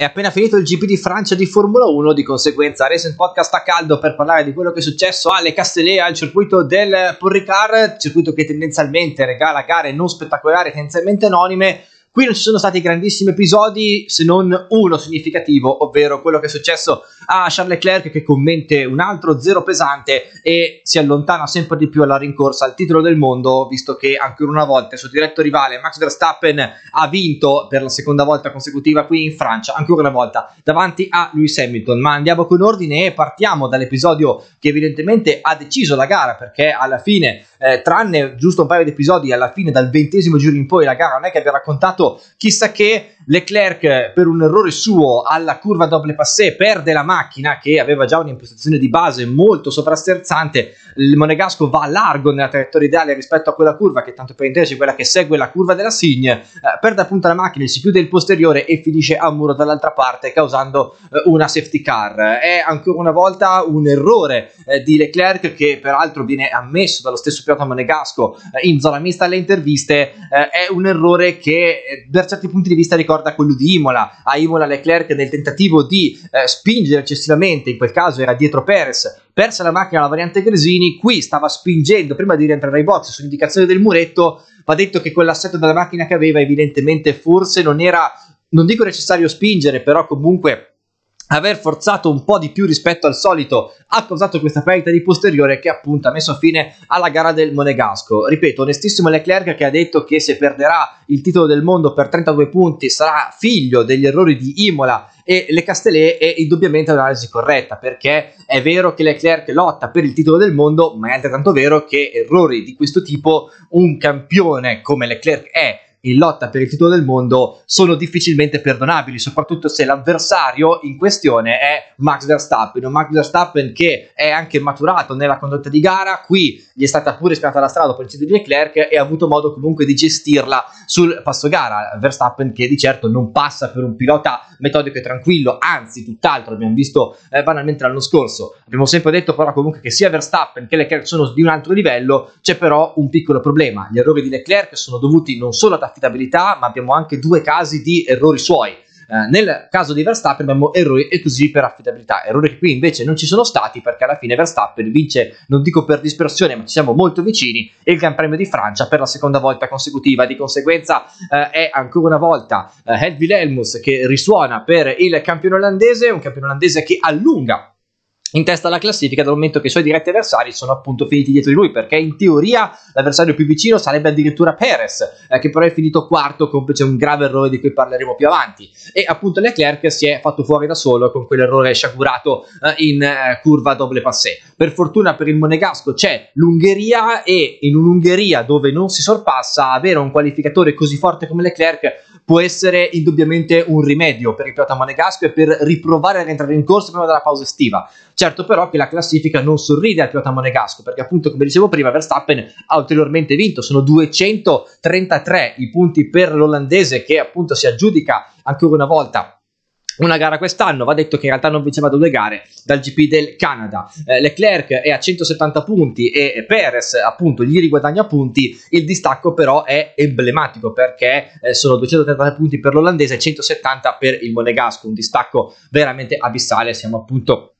È appena finito il GP di Francia di Formula 1, di conseguenza Racing Podcast a caldo per parlare di quello che è successo alle Castellea al circuito del Paul circuito che tendenzialmente regala gare non spettacolari, tendenzialmente anonime, Qui non ci sono stati grandissimi episodi se non uno significativo, ovvero quello che è successo a Charles Leclerc che commette un altro zero pesante e si allontana sempre di più alla rincorsa al titolo del mondo, visto che ancora una volta il suo diretto rivale Max Verstappen ha vinto per la seconda volta consecutiva qui in Francia, ancora una volta davanti a Lewis Hamilton. Ma andiamo con ordine e partiamo dall'episodio che evidentemente ha deciso la gara perché alla fine, eh, tranne giusto un paio di episodi, alla fine dal ventesimo giro in poi la gara non è che abbia raccontato chissà che Leclerc per un errore suo alla curva doble passé perde la macchina che aveva già un'impostazione di base molto sovrasterzante il Monegasco va largo nella traiettoria ideale rispetto a quella curva che tanto per intenderci è quella che segue la curva della Signe eh, perde appunto la macchina si chiude il posteriore e finisce a muro dall'altra parte causando eh, una safety car è ancora una volta un errore eh, di Leclerc che peraltro viene ammesso dallo stesso pilota Monegasco eh, in zona mista alle interviste eh, è un errore che da eh, certi punti di vista ricorda quello di Imola, a Imola Leclerc nel tentativo di eh, spingere eccessivamente, in quel caso era dietro Perez, persa la macchina alla variante Gresini, qui stava spingendo prima di rientrare ai box sull'indicazione del muretto, va detto che quell'assetto della macchina che aveva evidentemente forse non era, non dico necessario spingere, però comunque aver forzato un po' di più rispetto al solito ha causato questa perdita di posteriore che appunto ha messo fine alla gara del Monegasco. Ripeto, onestissimo Leclerc che ha detto che se perderà il titolo del mondo per 32 punti sarà figlio degli errori di Imola e Le Castellet è indubbiamente un'analisi corretta perché è vero che Leclerc lotta per il titolo del mondo ma è altrettanto vero che errori di questo tipo un campione come Leclerc è in lotta per il titolo del mondo sono difficilmente perdonabili, soprattutto se l'avversario in questione è Max Verstappen, un Max Verstappen che è anche maturato nella condotta di gara, qui gli è stata pure spiata la strada dopo l'incidente di Leclerc e ha avuto modo comunque di gestirla sul passo gara, Verstappen che di certo non passa per un pilota metodico e tranquillo, anzi tutt'altro, abbiamo visto eh, banalmente l'anno scorso, abbiamo sempre detto però comunque che sia Verstappen che Leclerc sono di un altro livello, c'è però un piccolo problema, gli errori di Leclerc sono dovuti non solo a affidabilità, ma abbiamo anche due casi di errori suoi. Eh, nel caso di Verstappen abbiamo errori esclusivi per affidabilità, errori che qui invece non ci sono stati perché alla fine Verstappen vince, non dico per dispersione, ma ci siamo molto vicini, il Gran Premio di Francia per la seconda volta consecutiva. Di conseguenza eh, è ancora una volta eh, Helvi Helmus che risuona per il campione olandese, un campione olandese che allunga in testa alla classifica dal momento che i suoi diretti avversari sono appunto finiti dietro di lui perché in teoria l'avversario più vicino sarebbe addirittura Perez eh, che però è finito quarto complice un grave errore di cui parleremo più avanti e appunto Leclerc si è fatto fuori da solo con quell'errore sciagurato eh, in eh, curva doble passé per fortuna per il Monegasco c'è l'Ungheria e in un'Ungheria dove non si sorpassa avere un qualificatore così forte come Leclerc può essere indubbiamente un rimedio per il pilota monegasco e per riprovare a rientrare in corsa prima della pausa estiva. Certo però che la classifica non sorride al pilota monegasco perché appunto come dicevo prima Verstappen ha ulteriormente vinto, sono 233 i punti per l'olandese che appunto si aggiudica ancora una volta una gara quest'anno, va detto che in realtà non vinceva due gare dal GP del Canada. Eh, Leclerc è a 170 punti e Perez appunto gli riguadagna punti, il distacco però è emblematico perché eh, sono 233 punti per l'olandese e 170 per il monegasco, un distacco veramente abissale, siamo appunto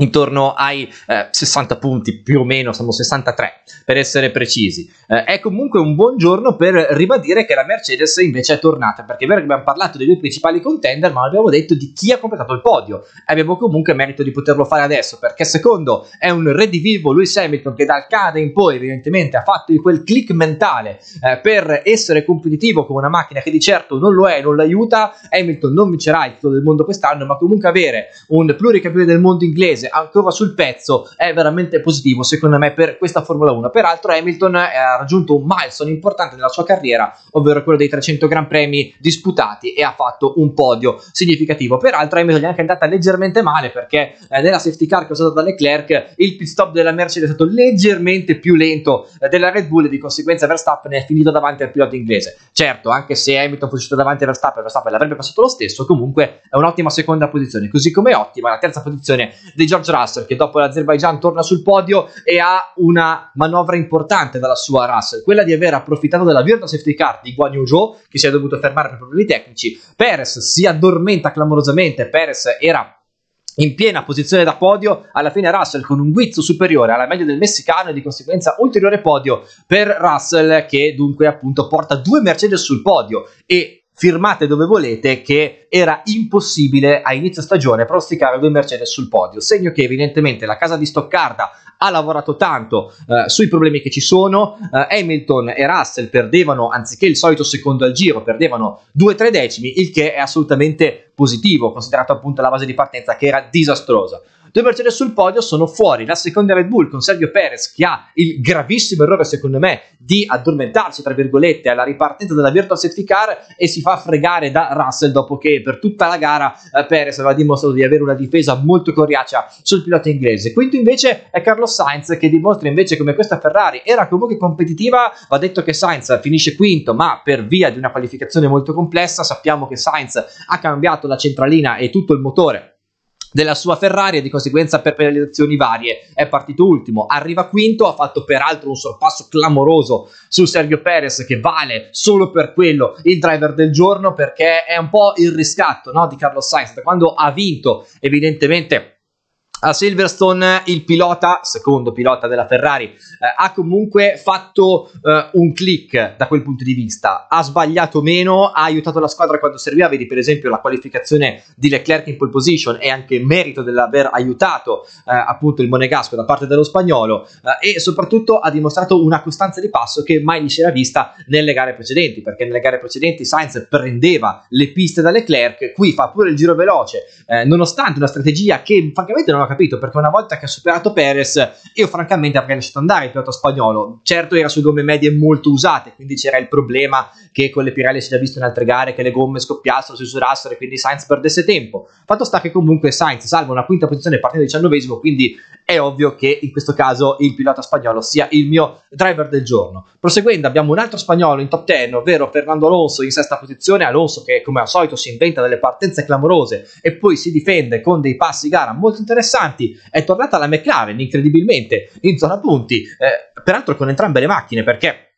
intorno ai eh, 60 punti più o meno, siamo 63 per essere precisi. Eh, è comunque un buon giorno per ribadire che la Mercedes invece è tornata, perché è vero che abbiamo parlato dei due principali contender, ma abbiamo detto di chi ha completato il podio. Abbiamo comunque merito di poterlo fare adesso, perché secondo è un redivivo Lewis Hamilton che dal Canada in poi evidentemente ha fatto quel click mentale eh, per essere competitivo con una macchina che di certo non lo è, non l'aiuta. Hamilton non vincerà il titolo del mondo quest'anno, ma comunque avere un pluricapione del mondo inglese ancora sul pezzo è veramente positivo secondo me per questa Formula 1. Peraltro Hamilton eh, ha raggiunto un milestone importante nella sua carriera, ovvero quello dei 300 Gran Premi disputati e ha fatto un podio significativo. Peraltro Hamilton è anche andata leggermente male perché eh, nella safety car causata da Leclerc il pit stop della Mercedes è stato leggermente più lento eh, della Red Bull e di conseguenza Verstappen è finito davanti al pilota inglese. Certo, anche se Hamilton fosse stato davanti a Verstappen, Verstappen l'avrebbe passato lo stesso, comunque è un'ottima seconda posizione, così come ottima la terza posizione dei George Russell che dopo l'Azerbaijan torna sul podio e ha una manovra importante dalla sua Russell, quella di aver approfittato della virtual safety car di Guan Yu Zhou che si è dovuto fermare per problemi tecnici. Perez si addormenta clamorosamente, Perez era in piena posizione da podio, alla fine Russell con un guizzo superiore alla meglio del messicano e di conseguenza ulteriore podio per Russell che dunque appunto porta due Mercedes sul podio e firmate dove volete che era impossibile a inizio stagione prosticare due Mercedes sul podio, segno che evidentemente la casa di Stoccarda ha lavorato tanto eh, sui problemi che ci sono, eh, Hamilton e Russell perdevano anziché il solito secondo al giro, perdevano 2-3 decimi, il che è assolutamente positivo considerato appunto la base di partenza che era disastrosa. Due Mercedes sul podio sono fuori, la seconda Red Bull con Sergio Perez che ha il gravissimo errore secondo me di addormentarsi tra virgolette alla ripartenza della virtual safety car e si fa fregare da Russell dopo che per tutta la gara eh, Perez aveva dimostrato di avere una difesa molto coriacea sul pilota inglese. Quinto invece è Carlos Sainz che dimostra invece come questa Ferrari era comunque competitiva, va detto che Sainz finisce quinto ma per via di una qualificazione molto complessa sappiamo che Sainz ha cambiato la centralina e tutto il motore della sua Ferrari e di conseguenza per penalizzazioni varie è partito ultimo, arriva quinto, ha fatto peraltro un sorpasso clamoroso su Sergio Perez che vale solo per quello il driver del giorno perché è un po' il riscatto no, di Carlos Sainz da quando ha vinto evidentemente a Silverstone il pilota, secondo pilota della Ferrari, eh, ha comunque fatto eh, un click da quel punto di vista, ha sbagliato meno, ha aiutato la squadra quando serviva, vedi per esempio la qualificazione di Leclerc in pole position e anche merito dell'aver aiutato eh, appunto il Monegasco da parte dello spagnolo eh, e soprattutto ha dimostrato una costanza di passo che mai gli si era vista nelle gare precedenti, perché nelle gare precedenti Sainz prendeva le piste da Leclerc, qui fa pure il giro veloce, eh, nonostante una strategia che francamente non ha capito, perché una volta che ha superato Perez, io francamente avrei lasciato andare il pilota spagnolo. Certo era sulle gomme medie molto usate, quindi c'era il problema che con le Pirelli si è già visto in altre gare che le gomme scoppiassero, si usurassero e quindi Sainz perdesse tempo. Fatto sta che comunque Sainz salva una quinta posizione partendo dal diciannovesimo, quindi è ovvio che in questo caso il pilota spagnolo sia il mio driver del giorno. Proseguendo abbiamo un altro spagnolo in top 10, ovvero Fernando Alonso in sesta posizione, Alonso che come al solito si inventa delle partenze clamorose e poi si difende con dei passi gara molto interessanti interessanti. È tornata la McLaren, incredibilmente, in zona punti, eh, peraltro con entrambe le macchine perché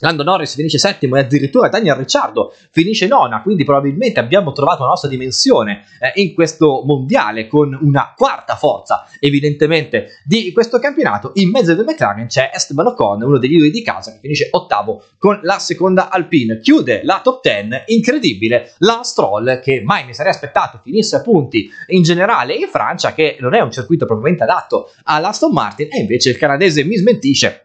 Lando Norris finisce settimo e addirittura Daniel Ricciardo finisce nona, quindi probabilmente abbiamo trovato la nostra dimensione eh, in questo mondiale con una quarta forza evidentemente di questo campionato. In mezzo ai due McLaren c'è Esteban Ocon, uno degli due di casa che finisce ottavo con la seconda Alpine. Chiude la top ten, incredibile, la Stroll che mai mi sarei aspettato finisse a punti in generale in Francia che non è un circuito propriamente adatto all'Aston Martin e invece il canadese mi smentisce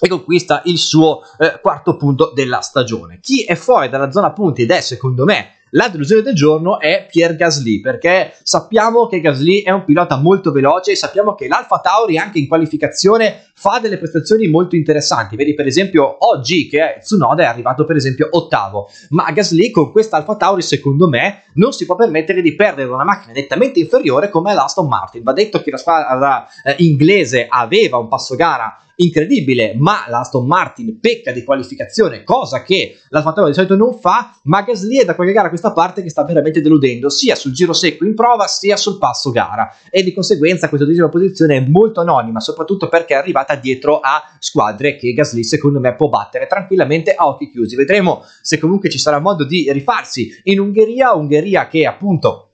e conquista il suo eh, quarto punto della stagione. Chi è fuori dalla zona punti ed è secondo me la delusione del giorno è Pierre Gasly, perché sappiamo che Gasly è un pilota molto veloce, e sappiamo che l'Alfa Tauri anche in qualificazione fa delle prestazioni molto interessanti. Vedi per esempio oggi che Tsunoda è arrivato per esempio ottavo, ma Gasly con questa Alfa Tauri secondo me non si può permettere di perdere una macchina nettamente inferiore come l'Aston Martin. Va detto che la squadra eh, inglese aveva un passo gara incredibile, ma l'Aston Martin pecca di qualificazione, cosa che la Fattoria di solito non fa, ma Gasly è da qualche gara a questa parte che sta veramente deludendo, sia sul giro secco in prova, sia sul passo gara, e di conseguenza questa decima posizione è molto anonima, soprattutto perché è arrivata dietro a squadre che Gasly secondo me può battere tranquillamente a occhi chiusi, vedremo se comunque ci sarà modo di rifarsi in Ungheria, Ungheria che appunto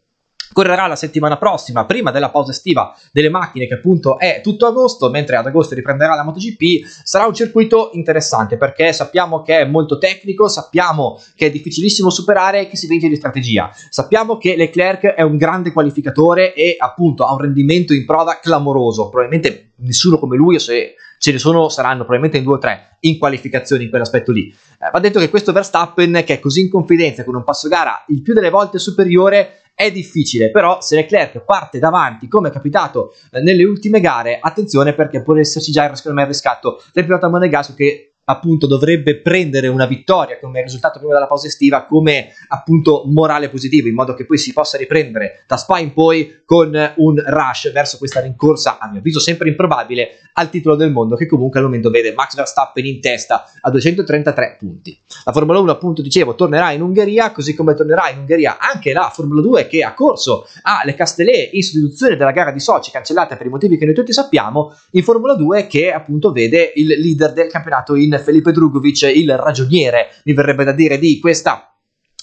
correrà la settimana prossima, prima della pausa estiva delle macchine, che appunto è tutto agosto, mentre ad agosto riprenderà la MotoGP. Sarà un circuito interessante perché sappiamo che è molto tecnico, sappiamo che è difficilissimo superare e che si vince di strategia. Sappiamo che Leclerc è un grande qualificatore e appunto ha un rendimento in prova clamoroso, probabilmente nessuno come lui, o se ce ne sono, saranno probabilmente in due o tre in qualificazione in quell'aspetto lì. Eh, va detto che questo Verstappen, che è così in confidenza con un passo gara il più delle volte superiore, è difficile, però se Leclerc parte davanti, come è capitato eh, nelle ultime gare, attenzione perché può esserci già il riscatto del pilota monegasco che appunto dovrebbe prendere una vittoria come risultato prima della pausa estiva come appunto morale positivo in modo che poi si possa riprendere da Spa in poi con un rush verso questa rincorsa a mio avviso sempre improbabile al titolo del mondo che comunque al momento vede Max Verstappen in testa a 233 punti la Formula 1 appunto dicevo tornerà in Ungheria così come tornerà in Ungheria anche la Formula 2 che ha corso alle Castellet in sostituzione della gara di Sochi cancellata per i motivi che noi tutti sappiamo in Formula 2 che appunto vede il leader del campionato in Felipe Drugovic, il ragioniere, mi verrebbe da dire, di questa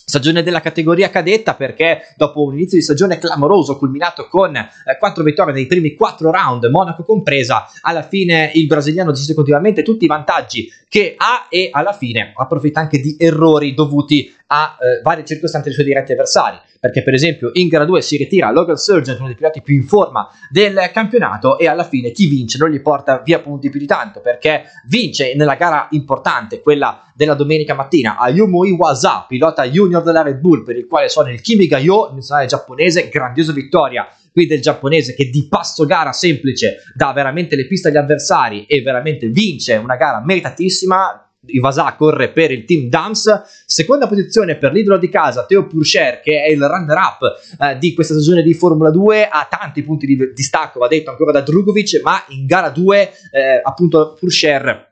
stagione della categoria cadetta perché dopo un inizio di stagione clamoroso culminato con eh, 4 vittorie nei primi 4 round, Monaco compresa, alla fine il brasiliano gestisce continuamente tutti i vantaggi che ha e alla fine approfitta anche di errori dovuti a eh, varie circostanze dei suoi diretti avversari, perché per esempio in gara 2 si ritira Logan Surgeon, uno dei piloti più in forma del campionato, e alla fine chi vince non gli porta via punti più di tanto, perché vince nella gara importante, quella della domenica mattina, Ayumu Iwasa, pilota junior della Red Bull, per il quale sono il Kimi Gaio, nazionale giapponese, grandiosa vittoria qui del giapponese che di passo gara semplice dà veramente le piste agli avversari e veramente vince una gara meritatissima Ivasà corre per il team Dams, seconda posizione per l'idolo di casa Teo Purcher che è il runner-up eh, di questa stagione di Formula 2, ha tanti punti di distacco, va detto ancora da Drugovic, ma in gara 2 eh, appunto Purcher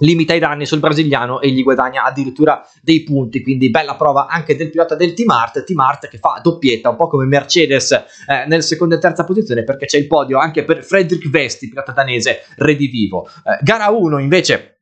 limita i danni sul brasiliano e gli guadagna addirittura dei punti, quindi bella prova anche del pilota del Team Art, Team Art che fa doppietta, un po' come Mercedes eh, nel secondo e terza posizione perché c'è il podio anche per Frederick Vesti, pilota danese redivivo. Eh, gara 1 invece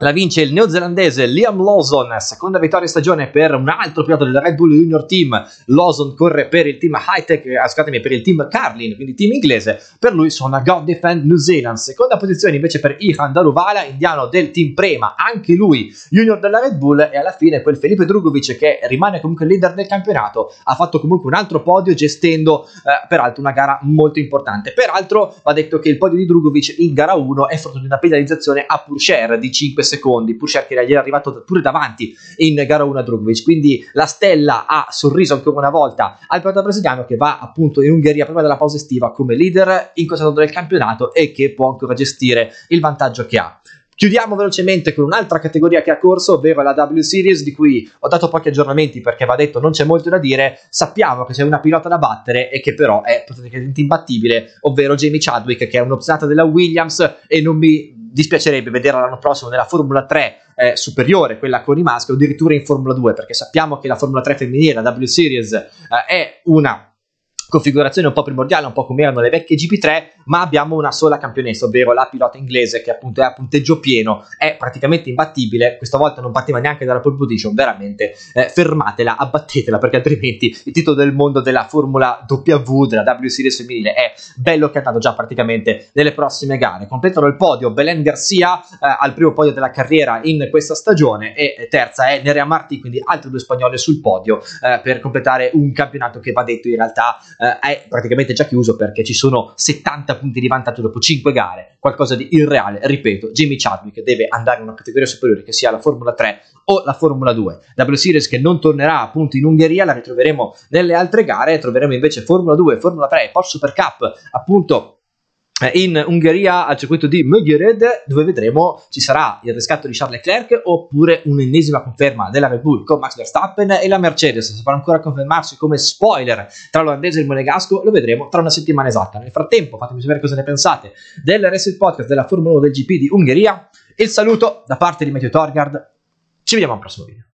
la vince il neozelandese Liam Lawson, seconda vittoria in stagione per un altro pilota del Red Bull Junior Team. Lawson corre per il team Hightech, eh, scusatemi, per il team Carlin, quindi team inglese. Per lui suona God Defend New Zealand. Seconda posizione invece per Ihan Daruvala, indiano del team Prema, anche lui junior della Red Bull. E alla fine quel Felipe Drugovic, che rimane comunque leader del campionato, ha fatto comunque un altro podio, gestendo eh, peraltro una gara molto importante. Peraltro va detto che il podio di Drugovic in gara 1 è frutto di una penalizzazione a Purcher di 5 secondi, pur Pucerchina gli era arrivato pure davanti in gara 1 a Drugovic, quindi la stella ha sorriso ancora una volta al pilota brasiliano che va appunto in Ungheria prima della pausa estiva come leader in questo incosciato del campionato e che può ancora gestire il vantaggio che ha. Chiudiamo velocemente con un'altra categoria che ha corso, ovvero la W Series, di cui ho dato pochi aggiornamenti perché va detto non c'è molto da dire. Sappiamo che c'è una pilota da battere e che però è praticamente imbattibile, ovvero Jamie Chadwick, che è un'opzionata della Williams e non mi dispiacerebbe vederla l'anno prossimo nella Formula 3 eh, superiore, quella con i maschi, o addirittura in Formula 2, perché sappiamo che la Formula 3 femminile, la W Series, eh, è una configurazione un po' primordiale, un po' come erano le vecchie GP3, ma abbiamo una sola campionessa, ovvero la pilota inglese che appunto è a punteggio pieno, è praticamente imbattibile, questa volta non partiva neanche dalla pole position, veramente eh, fermatela, abbattetela perché altrimenti il titolo del mondo della Formula W, della W Series femminile è bello cantato già praticamente nelle prossime gare. Completano il podio Belen Garcia eh, al primo podio della carriera in questa stagione e terza è Nerea Marti, quindi altre due spagnole sul podio eh, per completare un campionato che va detto in realtà eh, è praticamente già chiuso perché ci sono 70 punti di vantaggio dopo 5 gare, qualcosa di irreale, ripeto, Jimmy Chadwick deve andare in una categoria superiore che sia la Formula 3 o la Formula 2, La W Series che non tornerà appunto in Ungheria, la ritroveremo nelle altre gare, troveremo invece Formula 2, Formula 3, Porsche Super Cup, appunto eh, in Ungheria al circuito di Mögyered dove vedremo ci sarà il riscatto di Charles Leclerc oppure un'ennesima conferma della Red Bull con Max Verstappen e la Mercedes se saprà ancora confermarsi come spoiler tra l'olandese e il monegasco lo vedremo tra una settimana esatta nel frattempo fatemi sapere cosa ne pensate del Racing Podcast della Formula 1 del GP di Ungheria il saluto da parte di Matteo Torgard ci vediamo al prossimo video